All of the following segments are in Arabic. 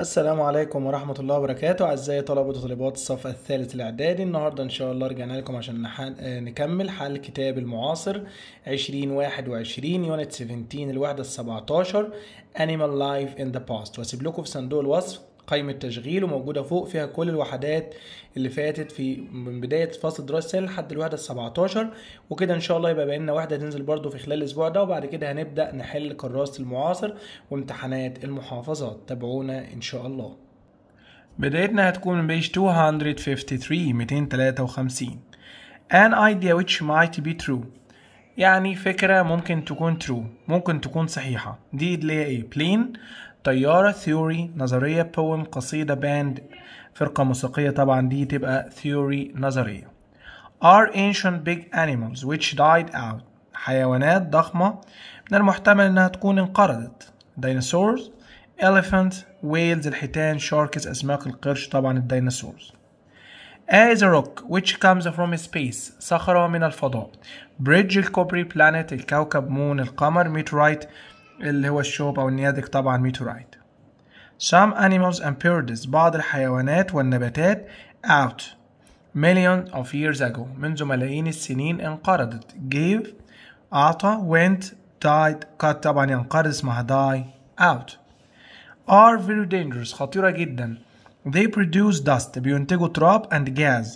السلام عليكم ورحمة الله وبركاته أعزائي طلبة وطالبات الصف الثالث الإعدادي النهاردة إن شاء الله رجعنا لكم عشان آه، نكمل حل كتاب المعاصر 2021 يونت 17 الوحدة ال 17 Animal Life in the Past وأسيب لكم في صندوق الوصف قائمة تشغيل وموجودة فوق فيها كل الوحدات اللي فاتت في من بداية فصل الدراسة لحد الوحدة 17 وكده إن شاء الله يبقى بينا واحدة تنزل برضو في خلال الأسبوع ده وبعد كده هنبدأ نحل كراسة المعاصر وامتحانات المحافظات تابعونا إن شاء الله بدايتنا هتكون من بيج 253 253 An idea which might be true يعني فكرة ممكن تكون true ممكن تكون صحيحة دي اللي هي ايه plain طيارة ثيوري نظرية بوم قصيدة باند فرقة موسيقية طبعا دي تبقى ثيوري نظرية are ancient big animals which died out حيوانات ضخمة من المحتمل انها تكون انقرضت dinosaurs elephant whales الحيتان sharks اسماك القرش طبعا الديناصورز as a rock which comes from space صخرة من الفضاء bridge الكوبري planet الكوكب مون القمر meteorite اللي هو الشوب أو النيادك طبعا ميتورايت some animals and birds بعض الحيوانات والنباتات out million of years ago منذ ملايين السنين انقرضت gave أعطى went died cut طبعا ينقرض اسمها die out are very dangerous خطيرة جدا they produce dust بينتجوا تراب and gas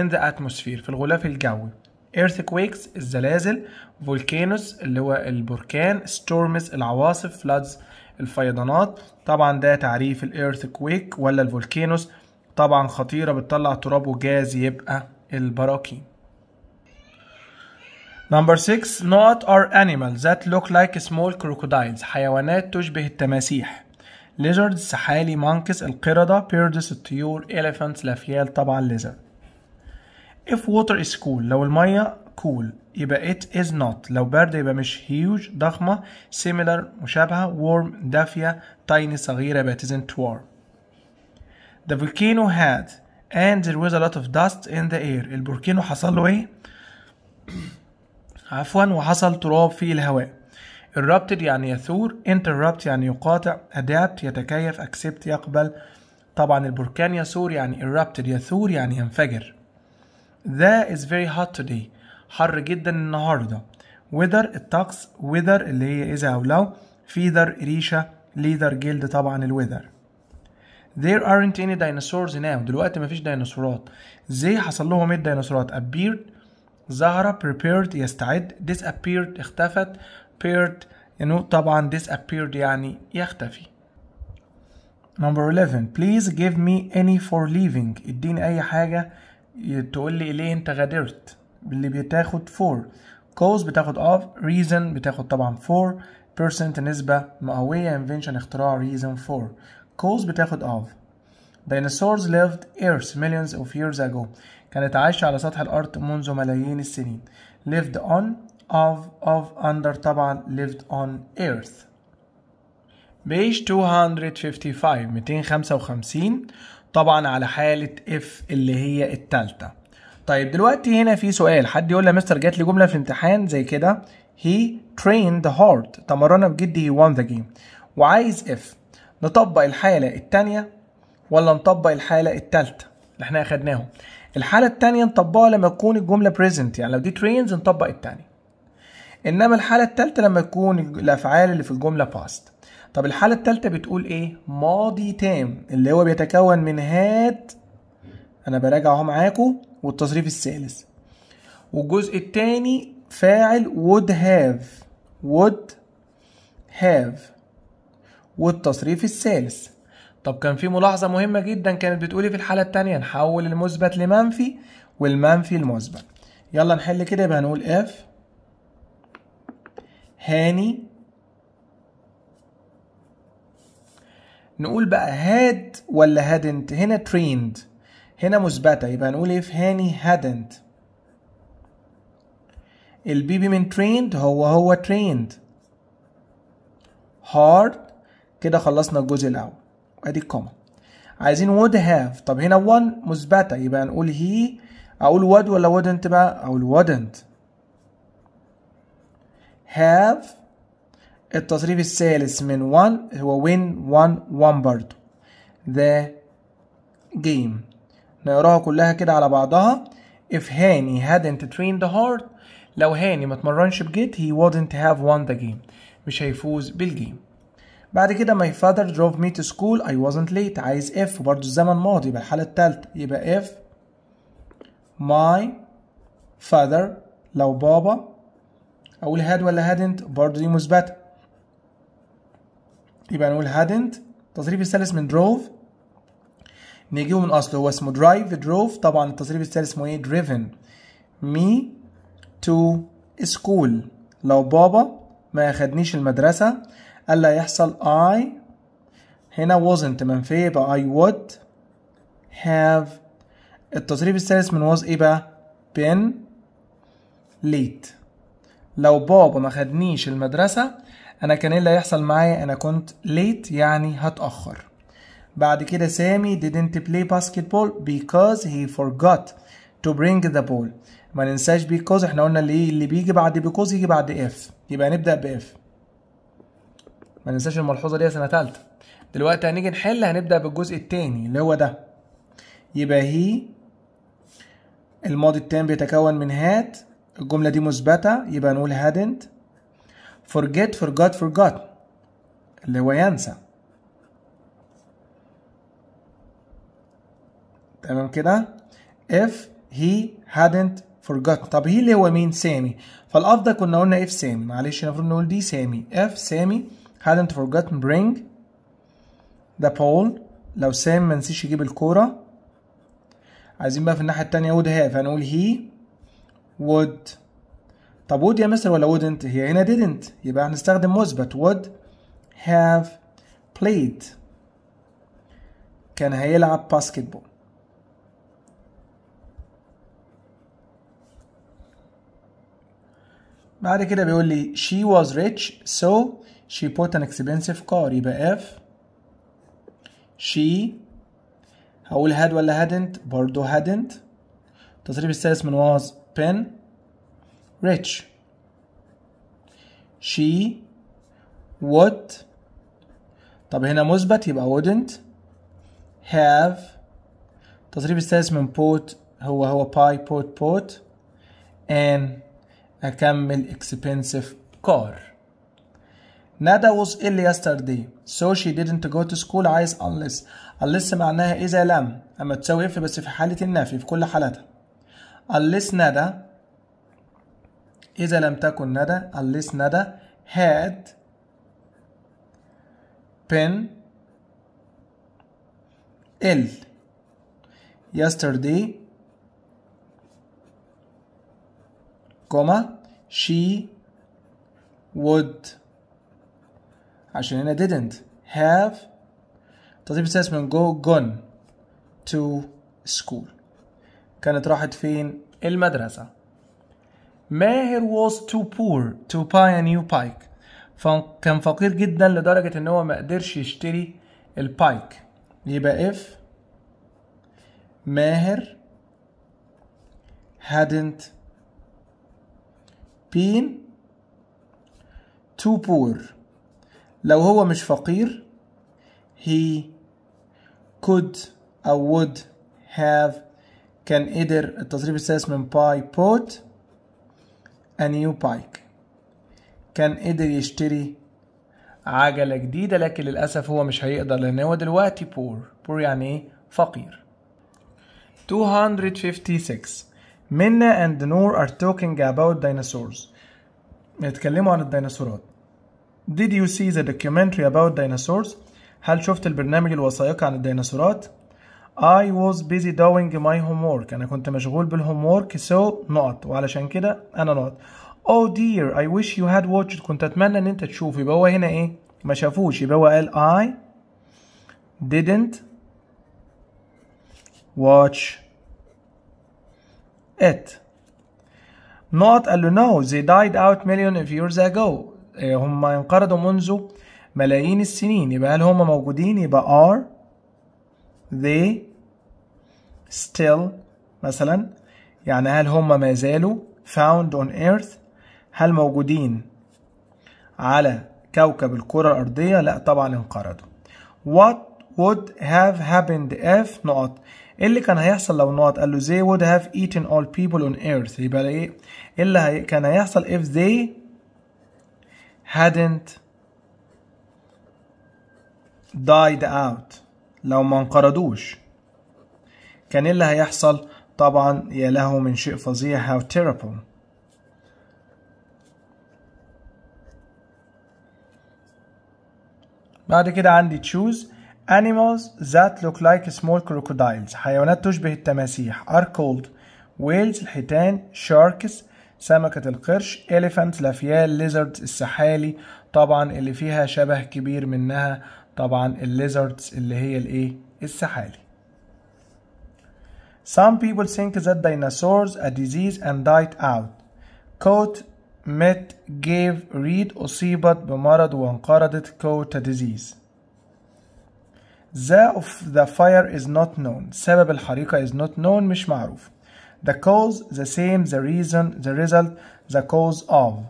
in the atmosphere في الغلاف الجوي earthquakes الزلازل volcanoes اللي هو البركان storms العواصف floods الفيضانات طبعا ده تعريف الايرثكويك ولا الفولكانوس طبعا خطيرة بتطلع تراب وجاز يبقى البراكين Number 6 not are animals that look like small crocodiles حيوانات تشبه التماسيح lizards سحالي monkeys القردة birds الطيور elephants الأفيال طبعا lizard if water is cool لو المية cool يبقى it is not لو برد يبقى مش huge ضخمة similar مشابهة warm دافية tiny صغيرة but isn't warm the volcano had and there was a lot of dust in the air البوركينو حصل له ايه عفوا وحصل تراب في الهواء erupted يعني يثور interrupt يعني يقاطع adapt يتكيف accept يقبل طبعا البركان يثور يعني erupted يثور يعني ينفجر The is very hot today حر جدا النهاردة weather الطقس weather اللي هي إذا أو لو feather ريشة leather جلد طبعا الويذر There aren't any dinosaurs now دلوقتي مفيش ديناصورات زي حصل لهم ايه الديناصورات appeared ظهر prepared يستعد disappeared اختفت appeared يعني طبعا disappeared يعني يختفي Number 11 Please give me any for leaving اديني أي حاجة تقول لي ليه انت غادرت اللي بتاخد فور cause بتاخد of reason بتاخد طبعا for percent نسبة مئوية invention اختراع reason for cause بتاخد of dinosaurs lived earth millions of years ago كانت عايشة على سطح الأرض منذ ملايين السنين lived on of of under طبعا lived on earth page 255 255 طبعا على حالة اف اللي هي التالتة طيب دلوقتي هنا في سؤال حد يقول لي مستر جات لي جملة في امتحان زي كده he trained hard تمرنا بجد he won the game وعايز اف نطبق الحالة التانية ولا نطبق الحالة التالتة اللي احنا اخدناهم الحالة التانية نطبقها لما تكون الجملة present يعني لو دي trains نطبق التانية انما الحالة التالتة لما تكون الافعال اللي في الجملة past طب الحالة التالتة بتقول ايه ماضي تام اللي هو بيتكون من هات انا براجع اهو معاكم والتصريف الثالث والجزء التاني فاعل would have would have والتصريف الثالث طب كان في ملاحظة مهمة جدا كانت بتقولي في الحالة التانية نحول المثبت لمنفي والمنفي لمثبت يلا نحل كده يبقى هنقول اف هاني نقول بقى هاد ولا هادنت هنا تريند هنا مثبتة يبقى نقول ايه في هاني هادنت البيبي من تريند هو هو تريند هارد كده خلصنا الجزء الأول أدي الكومة عايزين would have طب هنا one مثبتة يبقى نقول هي أقول would ولا wouldn't بقى أقول wouldn't have التصريف الثالث من وان هو win one one برضو the game نقراها كلها كده على بعضها if هاني hadn't trained hard لو هاني ما اتمرنش بجيت he wouldn't have won the game مش هيفوز بالجيم بعد كده my father drove me to school I wasn't late عايز if برضو الزمن ماضي يبقى الحالة التالتة يبقى if my father لو بابا أقول had ولا hadn't برضو دي مثبتة يبقى نقول hadn't التصريف الثالث من drove نجيبه من اصله هو اسمه drive drove طبعا التصريف الثالث اسمه ايه driven me to school لو بابا ما أخدنيش المدرسة ألا يحصل I هنا wasn't منفية يبقى I would have التصريف الثالث من was إيه بقى؟ been late لو بابا ما خدنيش المدرسة انا كان ايه اللي هيحصل معايا انا كنت late يعني هتاخر بعد كده سامي didn't play basketball because he forgot to bring the ball ما ننساش because احنا قلنا اللي إيه؟ اللي بيجي بعد because يجي بعد if يبقى نبدا باف ما ننساش الملحوظه دي سنه ثالثه دلوقتي هنيجي نحل هنبدا بالجزء الثاني اللي هو ده يبقى هي الماضي التام بيتكون من هات الجمله دي مثبته يبقى نقول hadn't forget forgot forgot اللي هو ينسى تمام كده if he hadn't forgotten طب هي اللي هو مين سامي فالافضل كنا قلنا if سامي معلش المفروض نقول دي سامي if سامي hadn't forgotten bring the ball لو سامي ما نسيش يجيب الكوره عايزين بقى في الناحيه التانية would have هنقول he would طب would يا مستر ولا wouldn't هي هنا didn't يبقى هنستخدم مثبت would have played كان هيلعب باسكتبول بعد كده بيقول لي she was rich so she bought an expensive car يبقى if she هقول had ولا hadn't برضه hadn't التصريف السادس من was pen rich. She would طب هنا مثبت يبقى wouldn't have التصريف السادس من put هو هو buy put put and أكمل expensive car Nada was ill yesterday so she didn't go to school عايز unless unless معناها إذا لم أما تساوي if بس في حالة النفي في كل حالاتها unless Nada. إذا لم تكن ندى unless ندى had been ill yesterday كوما she would عشان هنا didn't have تطبيق السادس من go gone to school كانت راحت فين المدرسة ماهر was too poor to buy a new bike فكان فقير جدا لدرجة ان هو ما قدرش يشتري البايك يبقى if ماهر hadn't been too poor لو هو مش فقير he could or would have كان قدر التصريف السادس من باي put new bike كان قدر يشتري عجلة جديدة لكن للأسف هو مش هيقدر لأن هو دلوقتي poor poor يعني إيه فقير 256 منا and نور are talking about dinosaurs بيتكلموا عن الديناصورات Did you see the documentary about dinosaurs؟ هل شفت البرنامج الوثائقي عن الديناصورات؟ I was busy doing my homework أنا كنت مشغول بالهومورك so نقط وعلشان كده أنا نقط Oh dear I wish you had watched كنت أتمنى إن أنت تشوف يبقى هو هنا إيه ما شافوش يبقى هو قال I didn't watch it نقط قال له no they died out million of years ago إيه، هم انقرضوا منذ ملايين السنين يبقى هل هم موجودين يبقى are they still مثلا يعني هل هم ما زالوا found on earth هل موجودين على كوكب الكرة الأرضية لا طبعا انقرضوا what would have happened if not ايه اللي كان هيحصل لو نقط قال له they would have eaten all people on earth يبقى ايه, إيه اللي هي كان هيحصل if they hadn't died out لو ما انقرضوش كان إيه اللي هيحصل طبعا يا له من شيء فظيع how terrible بعد كده عندي choose animals that look like small crocodiles حيوانات تشبه التماسيح are called whales الحيتان sharks سمكة القرش elephant الأفيال ليزرد السحالي طبعا اللي فيها شبه كبير منها طبعا الليزردز اللي هي الايه السحالي Some people think that dinosaurs a disease and died out. Coat met gave reed أصيبت بمرض وانقرضت Coat a disease. The of the fire is not known. سبب الحريقة is not known مش معروف. The cause the same the reason the result the cause of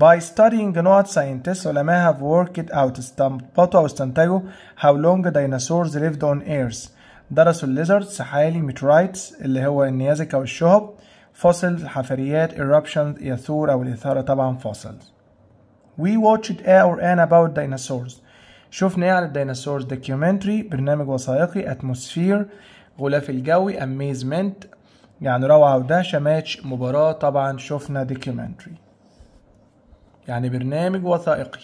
by studying the not scientists علماء have worked out how long dinosaurs lived on earth درسوا الليزرد سحالي meteorites اللي هو النيازك أو الشهب فصل حفريات eruptions يثور أو الإثارة طبعا fossils we watched a or an about dinosaurs شفنا ايه على الديناصورز documentary برنامج وثائقي atmosphere غلاف الجوي amazement يعني روعة ودهشة ماتش مباراة طبعا شفنا documentary يعني برنامج وثائقي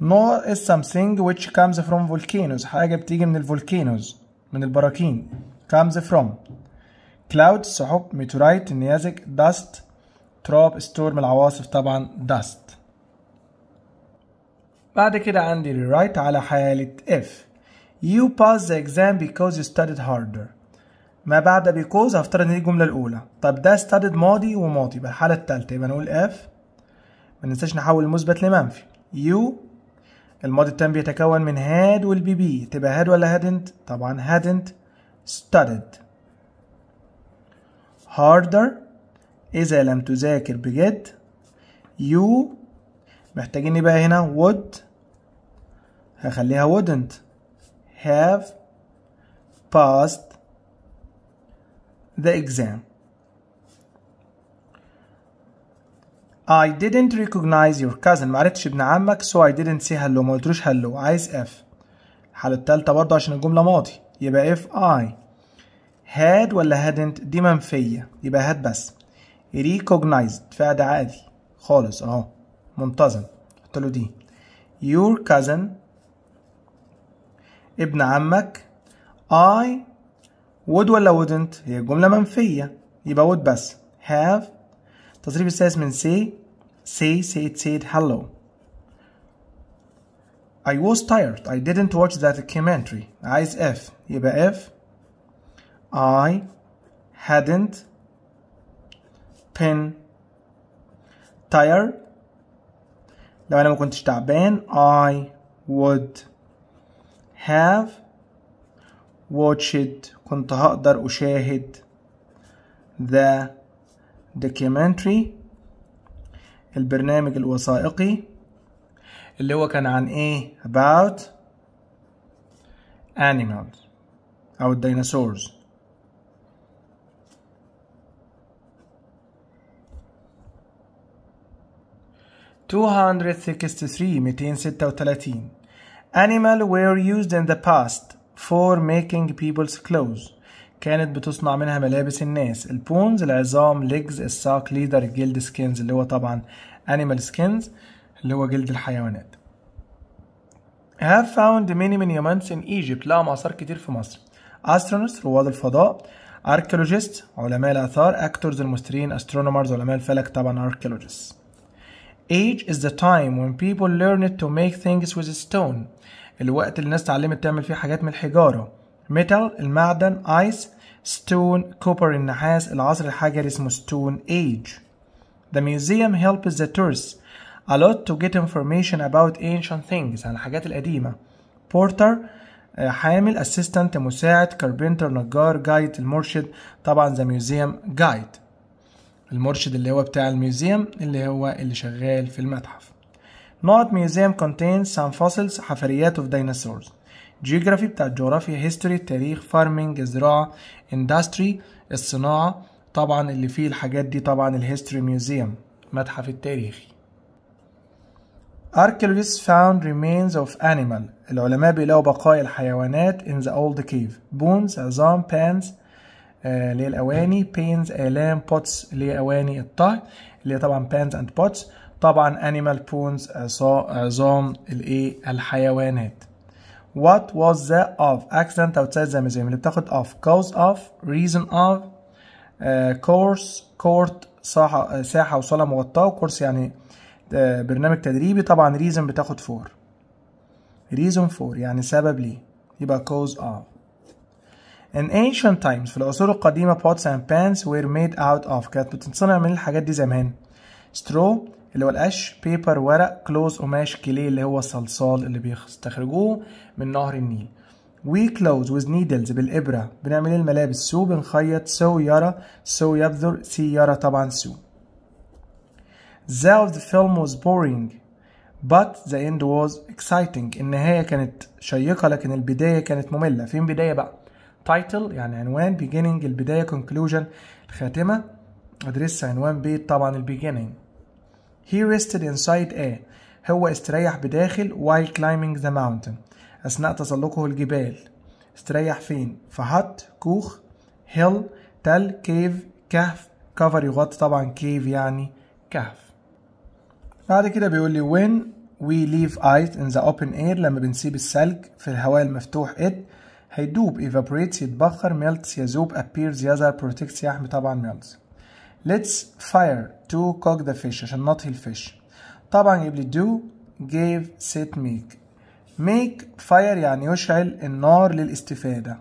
نو از سامثينج ويتش كامز فروم فولكينوز حاجة بتيجي من الفولكينوز من البراكين كامز فروم كلاود سحب ميتورايت نيازك داست تراب ستورم العواصف طبعا داست بعد كده عندي ريرايت على حالة if you pass the exam because you studied harder ما بعد because هفترض ان دي الجملة الأولى طب ده studied ماضي وماضي يبقى الحالة التالتة يبقى نقول if ما ننساش نحول المثبت لمنفي يو الماضي التام بيتكون من هاد والبي بي تبقى هاد ولا هادنت طبعا هادنت studied هاردر إذا لم تذاكر بجد يو محتاجين يبقى هنا وود هخليها wouldn't have passed the exam I didn't recognize your cousin ما عرفتش ابن عمك so I didn't say hello ما قلتلوش hello عايز F الحالة التالتة برضه عشان الجملة ماضي يبقى if I had ولا hadn't دي منفية يبقى had بس recognized فعل عادي خالص اهو منتظم قلتله له دي your cousin ابن عمك I would ولا wouldn't هي الجملة منفية يبقى would بس have The three says say, say, said, said hello. I was tired. I didn't watch that documentary. I is F. يبقى F. I hadn't been tired. لو أنا ما كنتش تعبان I would have watched كنت هقدر أشاهد the documentary البرنامج الوثائقي اللي هو كان عن ايه about animals او الديناصورز Two hundred sixty-three, 236 Animal were used in the past for making people's clothes. كانت بتصنع منها ملابس الناس البونز العظام ليجز الساك ليدر الجلد سكينز اللي هو طبعا انيمال سكينز اللي هو جلد الحيوانات have found many many months in Egypt لقوا آثار كتير في مصر astronauts رواد الفضاء archaeologists علماء الآثار actors المسترين astronomers علماء الفلك طبعا archaeologists age is the time when people learn to make things with stone الوقت اللي الناس اتعلمت تعمل فيه حاجات من الحجارة ميتال المعدن ايس ستون كوبر النحاس العصر الحجري اسمه ستون ايج The museum helps the tourists a lot to get information about ancient things عن يعني الحاجات القديمة بورتر آه، حامل assistant مساعد كاربنتر نجار جايد المرشد طبعا ذا ميوزيوم جايد المرشد اللي هو بتاع الميوزيوم اللي هو اللي شغال في المتحف نوت ميوزيوم contains some fossils حفريات of dinosaurs جيوغرافي بتاع الجغرافيا هيستوري التاريخ فارمنج الزراعة اندستري الصناعة طبعا اللي فيه الحاجات دي طبعا الهيستوري ميوزيوم متحف التاريخي Archaeologists found remains of animal العلماء بيلاقوا بقايا الحيوانات in the old cave bones عظام pans آه، اللي هي الأواني pains آلام pots اللي هي أواني الطهي اللي هي طبعا pans and pots طبعا animal bones عظام الإيه الحيوانات what was the of accident outside the museum اللي بتاخد of cause of reason of uh, course court ساحة ساحة وصالة مغطاة وكورس يعني برنامج تدريبي طبعا reason بتاخد for reason for يعني سبب ليه يبقى cause of In ancient times في العصور القديمة pots and pans were made out of كانت بتتصنع من الحاجات دي زمان straw اللي هو القش بيبر ورق كلوز قماش كليه اللي هو الصلصال اللي بيستخرجوه من نهر النيل وي كلوز ويز نيدلز بالابره بنعمل ايه الملابس سو بنخيط سو يرى سو يبذر سي يرى طبعا سو ذا اوف ذا فيلم was بورينج but the end was exciting النهاية كانت شيقة لكن البداية كانت مملة فين بداية بقى title يعني عنوان beginning البداية conclusion الخاتمة ادرس عنوان بيت طبعا البيجيننج He rested inside a هو استريح بداخل while climbing the mountain أثناء تسلقه الجبال استريح فين؟ في هات كوخ hill تل كيف كهف كفر يغطي طبعا كيف يعني كهف بعد كده بيقول لي when we leave ice in the open air لما بنسيب الثلج في الهواء المفتوح it هيدوب evaporates يتبخر melts يذوب appears يظهر protects يحمي طبعا melts let's fire to cook the fish عشان نطهي الفيش طبعا يجيب لي do give set make make fire يعني يشعل النار للاستفادة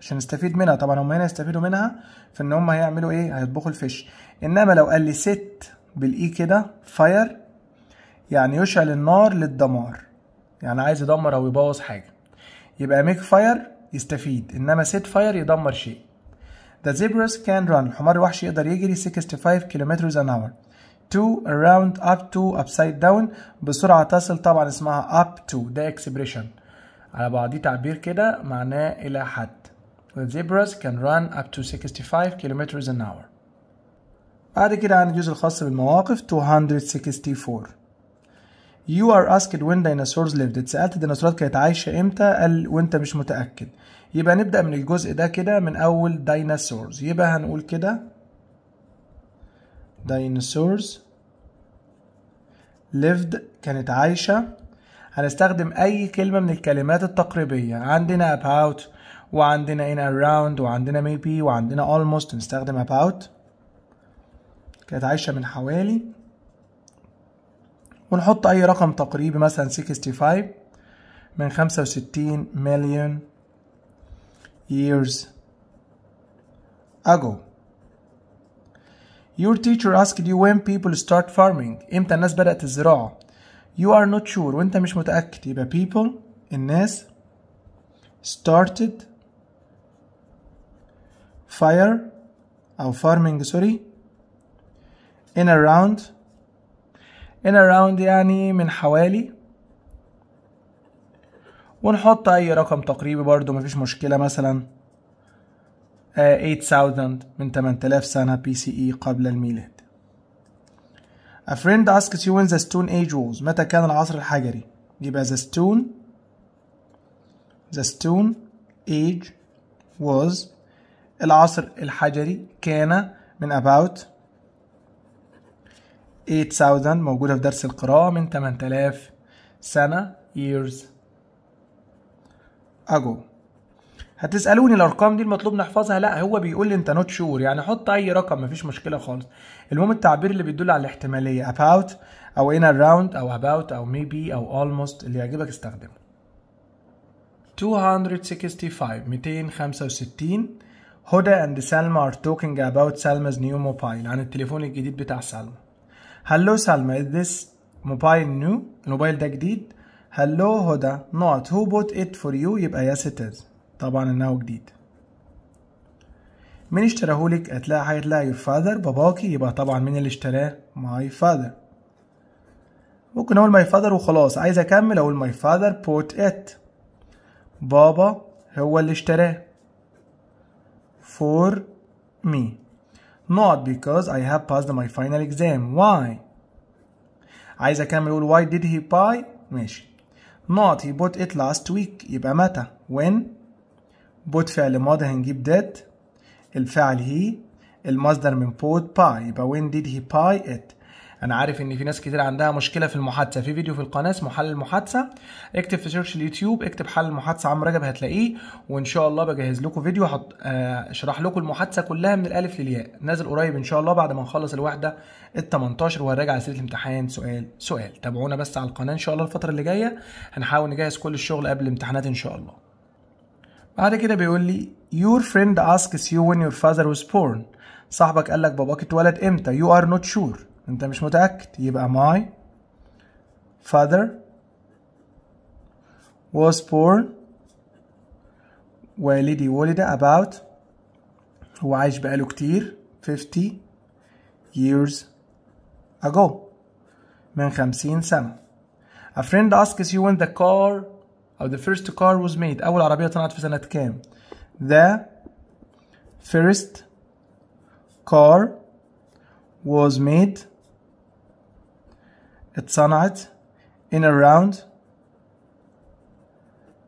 عشان نستفيد منها طبعا هم هنا يستفيدوا منها في ان هم هيعملوا ايه هيطبخوا الفيش انما لو قال لي set بالاي كده fire يعني يشعل النار للدمار يعني عايز يدمر او يبوظ حاجه يبقى ميك فاير يستفيد انما سيت فاير يدمر شيء The zebras can run الحمار الوحشي يقدر يجري 65 كيلومترز an hour to around up to upside down بسرعة تصل طبعا اسمها up to ده expression على بعضي تعبير كده معناه إلى حد The zebras can run up to 65 kilometers an hour بعد كده عن الجزء الخاص بالمواقف 264 You are asked when dinosaurs lived اتسألت الديناصورات كانت عايشة امتى قال وانت مش متأكد يبقى نبدأ من الجزء ده كده من أول dinosaurs يبقى هنقول كده dinosaurs lived كانت عايشة هنستخدم أي كلمة من الكلمات التقريبية عندنا about وعندنا in around وعندنا maybe وعندنا almost نستخدم about كانت عايشة من حوالي ونحط اي رقم تقريبي مثلا 65 من 65 مليون years ago Your teacher asked you when people start farming امتى الناس بدأت الزراعة You are not sure وانت مش متأكد يبقى people الناس started fire أو farming sorry in around in around يعني من حوالي ونحط اي رقم تقريبي برضو مفيش مشكلة مثلا 8000 آه، من 8000 سنة بي سي اي قبل الميلاد A friend asks you when the stone age was متى كان العصر الحجري يبقى the stone the stone age was العصر الحجري كان من about 8000 موجودة في درس القراءة من 8000 سنة years ago هتسألوني الأرقام دي المطلوب نحفظها لا هو بيقول لي أنت نوت شور يعني حط أي رقم مفيش مشكلة خالص المهم التعبير اللي بيدل على الاحتمالية about أو in around أو about أو maybe أو almost اللي يعجبك استخدمه 265 265 هدى and سلمى are talking about سلمى's new mobile عن التليفون الجديد بتاع سلمى هلو سلمى this موبايل نيو الموبايل ده جديد هلو هدى نوت هو بوت ات فور يو يبقى يس ات از طبعا الناو جديد مين اشتراهولك هتلاقي حاجه تلاقي يور فادر باباكي يبقى طبعا مين اللي اشتراه ماي فاذر ممكن اقول ماي فاذر وخلاص عايز اكمل اقول ماي فاذر بوت ات بابا هو اللي اشتراه فور مي not because I have passed my final exam why عايز اكمل اقول why did he buy ماشي not he bought it last week يبقى متى when bought فعل ماضي هنجيب that الفعل he المصدر من bought buy يبقى when did he buy it انا عارف ان في ناس كتير عندها مشكله في المحادثه في فيديو في القناه اسمه حل المحادثه اكتب في سيرش اليوتيوب اكتب حل المحادثه عمرو رجب هتلاقيه وان شاء الله بجهز لكم فيديو هحط آه، اشرح لكم المحادثه كلها من الالف للياء نازل قريب ان شاء الله بعد ما نخلص الوحده ال 18 وهراجع سيره الامتحان سؤال سؤال تابعونا بس على القناه ان شاء الله الفتره اللي جايه هنحاول نجهز كل الشغل قبل الامتحانات ان شاء الله بعد كده بيقول لي your friend asks you when your father was born صاحبك قال لك باباك اتولد امتى you are not sure انت مش متأكد يبقى my father was born والدي ولد about هو عايش بقاله كتير 50 years ago من خمسين سنة A friend asks you when the car أو the first car was made أول عربية طلعت في سنة كام The first car was made اتصنعت in around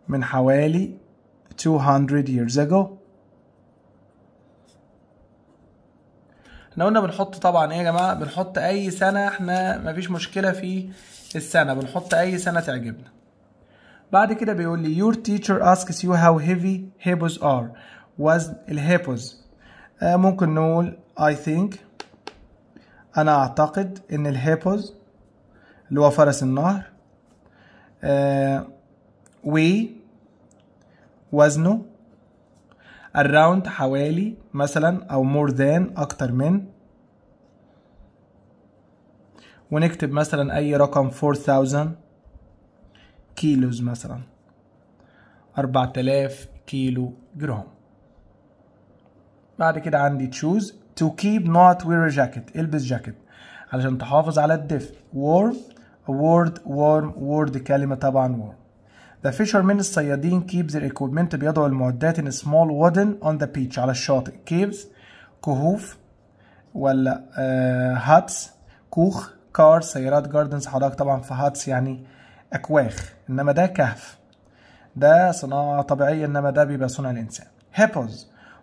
من حوالي 200 years ago احنا قلنا بنحط طبعا ايه يا جماعه بنحط اي سنه احنا مفيش مشكله في السنه بنحط اي سنه تعجبنا بعد كده بيقول لي your teacher asks you how heavy hippos are وزن الهيبوز آه، ممكن نقول I think أنا أعتقد إن الهيبوز اللي هو فرس النهر آه وي وزنه around حوالي مثلا او more than اكتر من ونكتب مثلا اي رقم 4000 كيلوز مثلا 4000 كيلو جرام بعد كده عندي choose to keep not wear a jacket البس جاكيت علشان تحافظ على الدفء warm word warm word كلمة طبعا warm The fishermen الصيادين keep their equipment بيضعوا المعدات in small wooden on the beach على الشاطئ caves كهوف ولا هاتس آه، كوخ كار سيارات جاردنز حضرتك طبعا في هاتس يعني أكواخ إنما ده كهف ده صناعة طبيعية إنما ده بيبقى صنع الإنسان hippos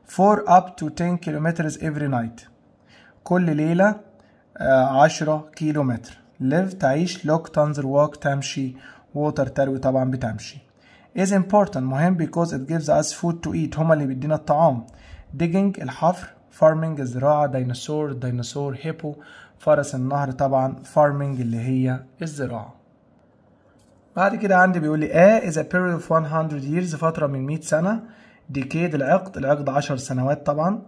for up to 10 kilometers every night كل ليلة 10 آه، كيلومتر live تعيش look تنظر walk تمشي water تروي طبعا بتمشي is important مهم because it gives us food to eat هما اللي بيدينا الطعام digging الحفر farming الزراعة ديناصور ديناصور هيبو فرس النهر طبعا farming اللي هي الزراعة بعد كده عندي بيقول لي A is a period of 100 years فترة من 100 سنة decade العقد العقد 10 سنوات طبعا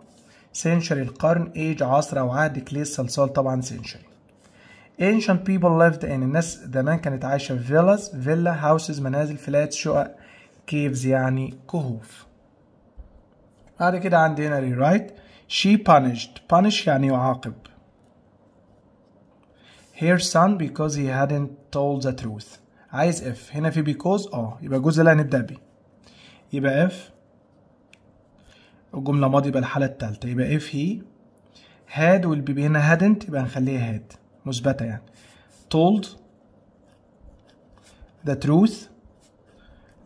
century القرن age عصر أو عهد كليس صلصال طبعا century ancient people lived in الناس زمان كانت عايشة في villas فيلا houses منازل فلات شقق caves يعني كهوف بعد كده عندي هنا rewrite she punished punish يعني يعاقب her son because he hadn't told the truth عايز if هنا في because اه يبقى الجزء اللي هنبدأ بيه يبقى if الجملة ماضي يبقى الحالة التالتة يبقى if he had والبيبي هنا hadn't يبقى هنخليها had مثبتة يعني told the truth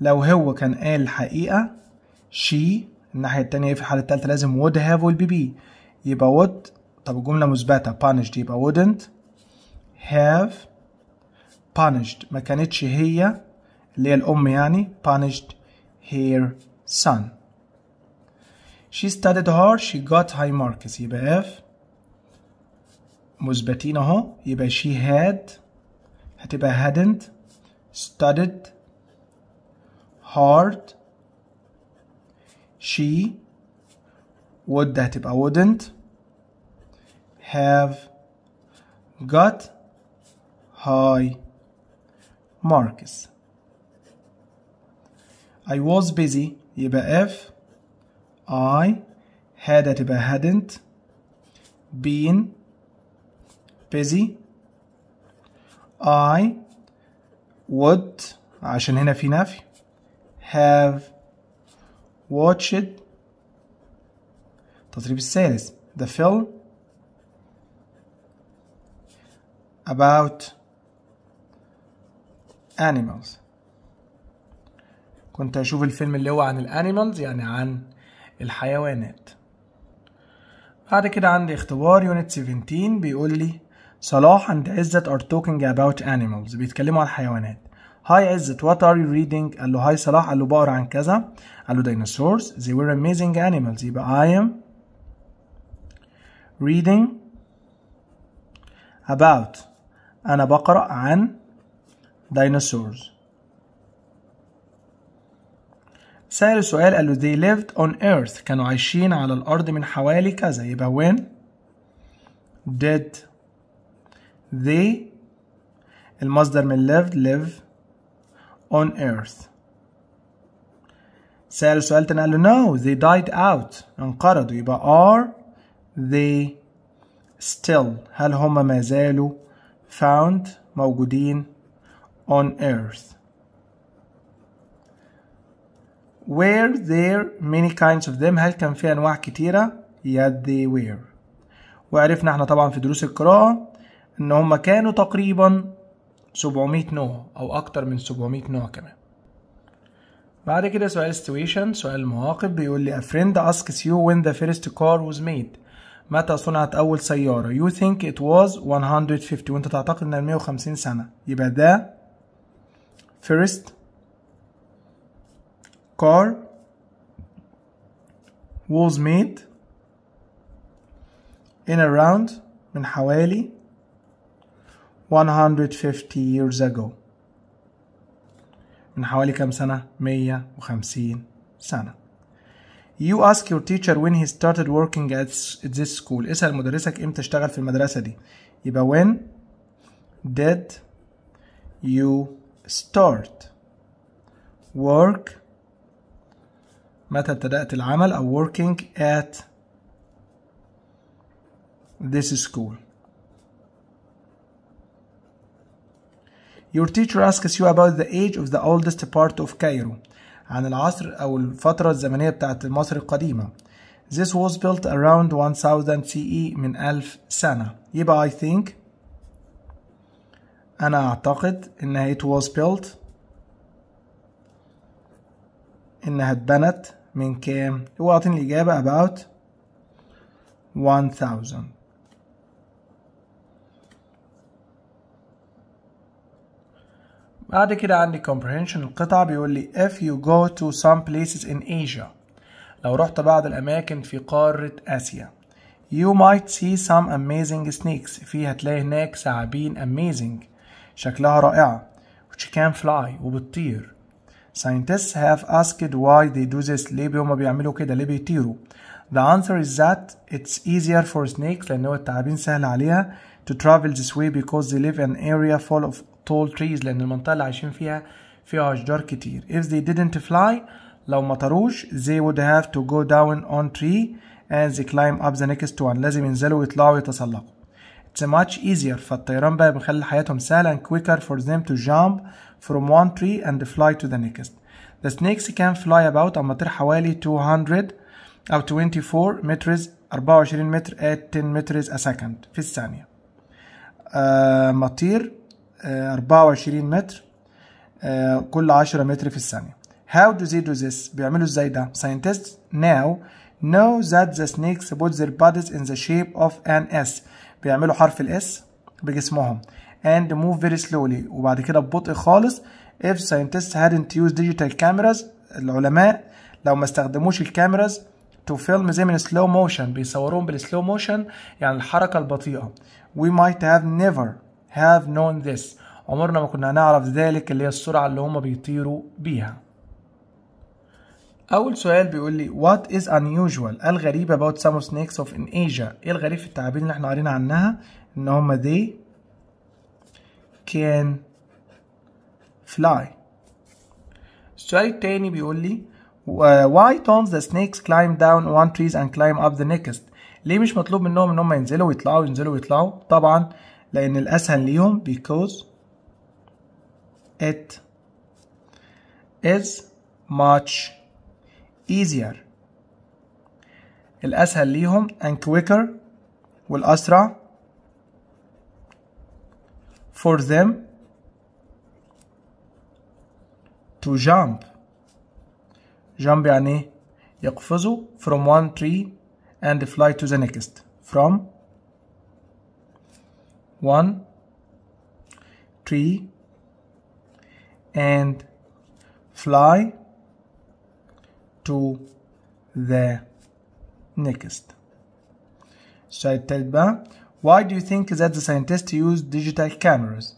لو هو كان قال الحقيقة she الناحية التانية في الحالة التالتة لازم would have will be be يبقى would طب الجملة مثبتة punished يبقى wouldn't have punished ما كانتش هي اللي هي الأم يعني punished her son she studied hard she got high marks يبقى have مثبتين اهو يبقى she had هتبقى hadn't studied hard she would هتبقى wouldn't have got high marks I was busy يبقى if I had هتبقى hadn't been busy I would عشان هنا في نفي have watched التطريب الثالث the film about animals كنت أشوف الفيلم اللي هو عن الانيمالز يعني عن الحيوانات بعد كده عندي اختبار يونت 17 بيقول لي Salah and Izzat are talking about animals بيتكلموا عن الحيوانات Hi Izzat what are you reading قال له هاي صلاح قال له بقرا عن كذا قال له dinosaurs they were amazing animals يبقى I am reading about أنا بقرأ عن dinosaurs سأل سؤال قال له they lived on earth كانوا عايشين على الأرض من حوالي كذا يبقى when did they المصدر من lived live on earth سأل سؤال تاني قال له no they died out انقرضوا يبقى are they still هل هما ما زالوا found موجودين on earth were there many kinds of them هل كان في أنواع كتيرة yet they were وعرفنا احنا طبعا في دروس القراءة ان هم كانوا تقريبا 700 نوع او اكتر من 700 نوع كمان بعد كده سؤال سيتويشن سؤال المواقف بيقول لي a friend asks you when the first car was made متى صنعت أول سيارة you think it was 150 وأنت تعتقد إنها 150 سنة يبقى ده first car was made in around من حوالي 150 years ago من حوالي كم سنة؟ 150 سنة You ask your teacher when he started working at this school اسأل مدرسك امتى اشتغل في المدرسة دي يبقى when did you start work متى ابتدأت العمل أو working at this school Your teacher asks you about the age of the oldest part of Cairo. عن العصر أو الفترة الزمنية بتاعت مصر القديمة. This was built around 1000 CE من 1000 سنة. يبقى I think أنا أعتقد إنها it was built إنها اتبنت من كام؟ هو أعطيني الإجابة about 1000 بعد كده عندي comprehension القطعة بيقول لي if you go to some places in Asia لو رحت بعض الأماكن في قارة آسيا You might see some amazing snakes في هتلاقي هناك ثعابين amazing شكلها رائعة which can fly وبتطير Scientists have asked why they do this ليه هما بيعملوا كده ليه بيطيروا The answer is that it's easier for snakes لانه هو التعابين سهل عليها to travel this way because they live in an area full of tall trees لأن المنطقة اللي عايشين فيها فيها أشجار كتير if they didn't fly لو ما طاروش they would have to go down on tree and they climb up the next one لازم ينزلوا ويطلعوا يتسلقوا it's much easier فالطيران بقى بيخلي حياتهم سهلة and quicker for them to jump from one tree and fly to the next the snakes can fly about أما تطير حوالي 200 أو 24 meters 24 متر at 10 meters a second في الثانية مطير 24 متر كل 10 متر في الثانية. How do they do this؟ بيعملوا ازاي ده؟ Scientists now know that the snakes put their bodies in the shape of an S. بيعملوا حرف الاس بجسمهم and move very slowly وبعد كده ببطء خالص if scientists hadn't used digital cameras العلماء لو ما استخدموش الكاميراز to film زي من slow motion بيصوروهم بالسلو موشن يعني الحركة البطيئة we might have never have known this عمرنا ما كنا هنعرف ذلك اللي هي السرعة اللي هما بيطيروا بيها أول سؤال بيقول لي what is unusual الغريب about some snakes of in Asia إيه الغريب في التعابين اللي احنا قرينا عنها إن هما they can fly السؤال التاني بيقول لي why don't the snakes climb down one trees and climb up the next ليه مش مطلوب منهم ان هم ينزلوا ويطلعوا ينزلوا ويطلعوا طبعا لان الاسهل ليهم because it is much easier الاسهل ليهم and quicker والاسرع for them to jump jump يعني يقفزوا from one tree and fly to the next from one tree and fly to the next. الشاهد التالت بقى Why do you think that the scientists use digital cameras?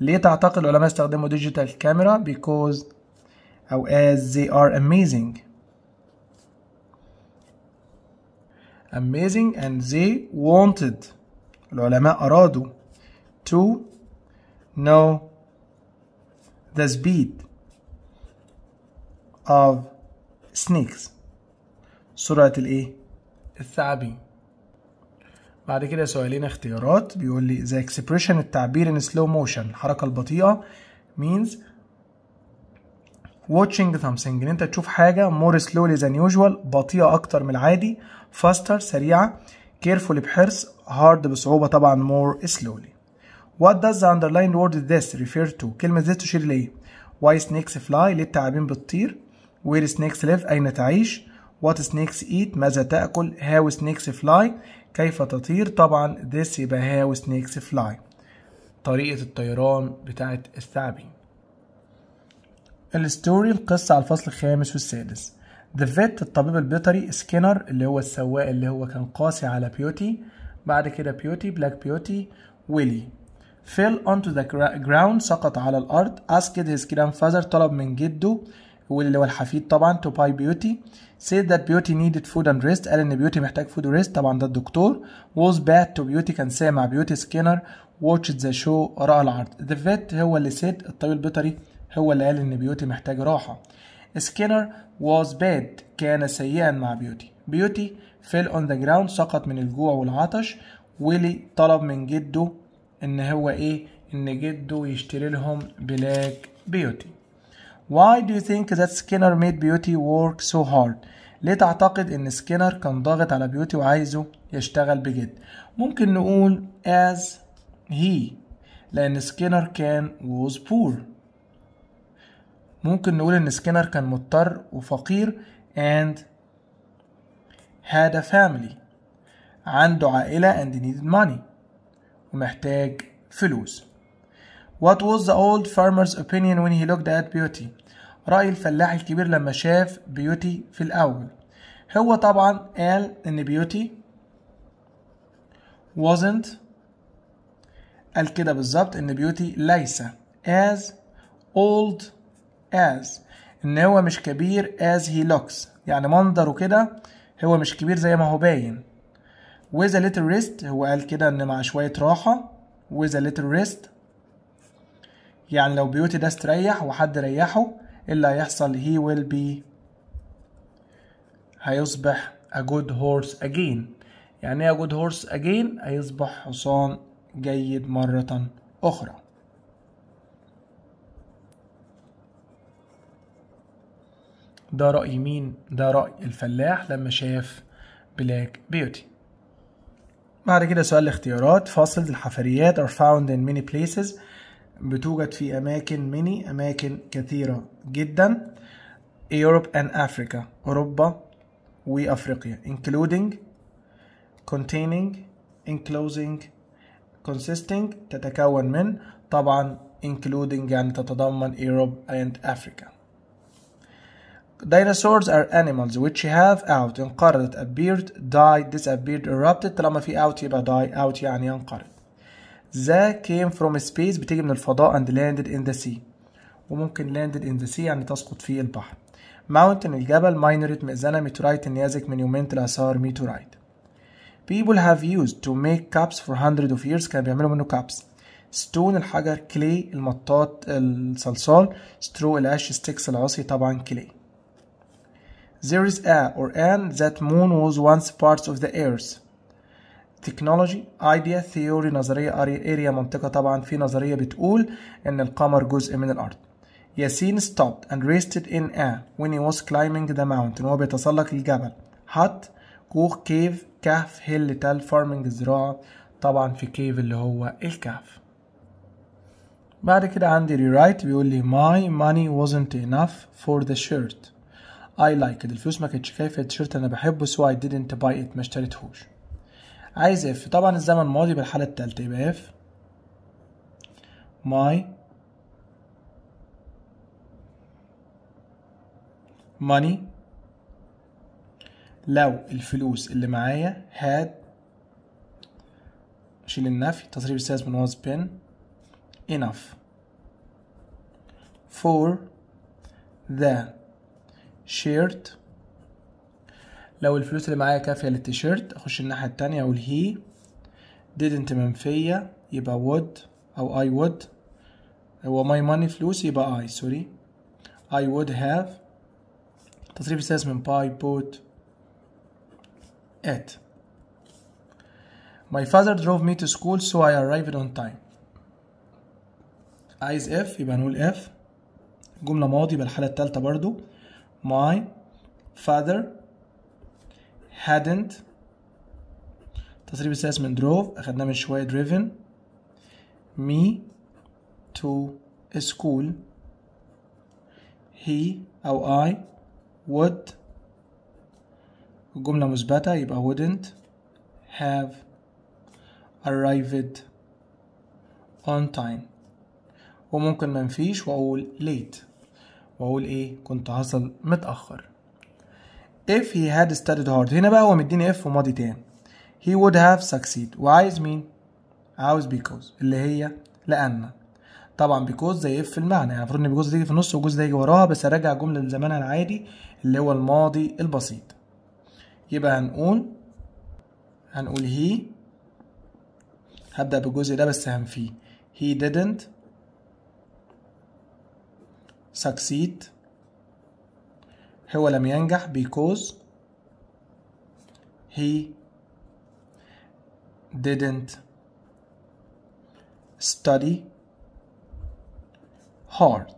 ليه تعتقد العلماء استخدموا digital camera? Because أو as they are amazing amazing and they wanted العلماء أرادوا to know the speed of snakes سرعة الايه؟ الثعابين بعد كده سؤالين اختيارات بيقول لي the expression التعبير in slow motion الحركة البطيئة means watching something ان انت تشوف حاجه more slowly than usual بطيئه اكتر من العادي faster سريعه careful بحرص hard بصعوبه طبعا more slowly what does the underlined word this refer to كلمه this تشير لايه why snakes fly ليه التعابين بتطير where snakes live اين تعيش what snakes eat ماذا تاكل how snakes fly كيف تطير طبعا this يبقى how snakes fly طريقه الطيران بتاعه الثعابين الستوري القصة على الفصل الخامس والسادس ذا فيت الطبيب البيطري سكينر اللي هو السواق اللي هو كان قاسي على بيوتي بعد كده بيوتي بلاك بيوتي ويلي fell onto the ground سقط على الأرض asked his grandfather طلب من جده واللي هو الحفيد طبعا to buy beauty said that beauty needed food and rest قال ان بيوتي محتاج food and rest طبعا ده الدكتور was bad to beauty كان سامع بيوتي سكينر watched the show رأى العرض the vet هو اللي said الطبيب البيطري هو اللي قال إن بيوتي محتاج راحة سكينر واز باد كان سيئا مع بيوتي بيوتي فيل اون ذا جراوند سقط من الجوع والعطش ويلي طلب من جده إن هو إيه إن جده يشتري لهم بلاك بيوتي Why do you think that Skinner made Beauty work so hard? ليه تعتقد إن سكينر كان ضاغط على بيوتي وعايزه يشتغل بجد؟ ممكن نقول as he لأن سكينر كان was poor ممكن نقول ان سكينر كان مضطر وفقير and had a family عنده عائلة and needed money ومحتاج فلوس What was the old farmer's opinion when he looked at beauty? رأي الفلاح الكبير لما شاف بيوتي في الأول هو طبعا قال إن بيوتي wasn't قال كده بالظبط إن بيوتي ليس as old as ان هو مش كبير as he looks يعني منظره كده هو مش كبير زي ما هو باين with a little rest هو قال كده ان مع شوية راحة with a little rest يعني لو بيوتي ده استريح وحد ريحه إيه اللي هيحصل he will be هيصبح a good horse again يعني ايه a good horse again هيصبح حصان جيد مرة أخرى ده رأي مين؟ ده رأي الفلاح لما شاف بلاك بيوتي بعد كده سؤال الاختيارات فاصل الحفريات are found in many places بتوجد في أماكن many أماكن كثيرة جدا Europe and Africa أوروبا وأفريقيا including containing enclosing consisting تتكون من طبعا including يعني تتضمن Europe and Africa dinosaurs are animals which have out انقرضت appeared died disappeared erupted طالما في out يبقى die out يعني ينقرض the came from space بتيجي من الفضاء and landed in the sea وممكن landed in the sea يعني تسقط في البحر mountain الجبل minor مئذنة meteorite النيازك من يومين الأثار meteorite people have used to make cups for hundreds of years كانوا بيعملوا منه cups stone الحجر clay المطاط الصلصال straw العش sticks العصي طبعا clay There is a or an that moon was once part of the earth. Technology, idea, theory, نظرية area منطقة طبعا في نظرية بتقول إن القمر جزء من الأرض. Yasin stopped and rested in a when he was climbing the mountain هو بيتسلق الجبل. hut, كوخ, cave, كهف, hill, تل, farming زراعة طبعا في كيف اللي هو الكهف. بعد كده عندي rewrite بيقول لي my money wasn't enough for the shirt. I like it. الفلوس ما كانتش كافيه التيشيرت انا بحبه سو اي didnt باي ات ما اشتريتهوش عايز اف طبعا الزمن ماضي بالحاله التالتة يبقى اف ماي ماني لو الفلوس اللي معايا had شيل النفي تصريف السادس من was been enough for the شيرت لو الفلوس اللي معايا كافية للتيشيرت اخش الناحية التانية اقول هي didn't منفية يبقى would او I would هو my money فلوس يبقى I سوري I would have تصريف السادس من buy put at My father drove me to school so I arrived on time عايز if يبقى نقول if جملة ماضي بالحالة التالتة برضو My father hadn't تصريف السادس من drove أخدناه من شوية driven me to school he أو I would الجملة مثبتة يبقى wouldn't have arrived on time وممكن منفيش وأقول late واقول ايه كنت حصل متاخر if he had studied hard هنا بقى هو مديني if وماضي تاني he would have succeed وعايز مين عاوز because اللي هي لان طبعا because زي اف في المعنى يعني المفروض ان بيكوز تيجي في النص وجوز ده يجي وراها بس اراجع جمله لزمانها العادي اللي هو الماضي البسيط يبقى هنقول هنقول he هبدأ بالجزء ده بس هنفيه he didn't succeed هو لم ينجح because he didn't study hard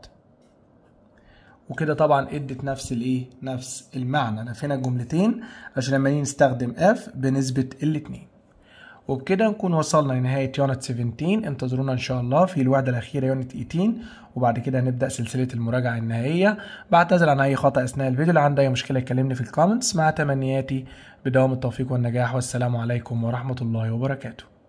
وكده طبعا ادت نفس الايه نفس المعنى فينا الجملتين عشان لما نيجي نستخدم f بنسبه الاتنين وبكده نكون وصلنا لنهاية يونت 17 انتظرونا ان شاء الله في الوعدة الأخيرة يونت 18 وبعد كده هنبدأ سلسلة المراجعة النهائية بعتذر عن أي خطأ أثناء الفيديو لو عنده أي مشكلة يكلمني في الكومنتس مع تمنياتي بدوام التوفيق والنجاح والسلام عليكم ورحمة الله وبركاته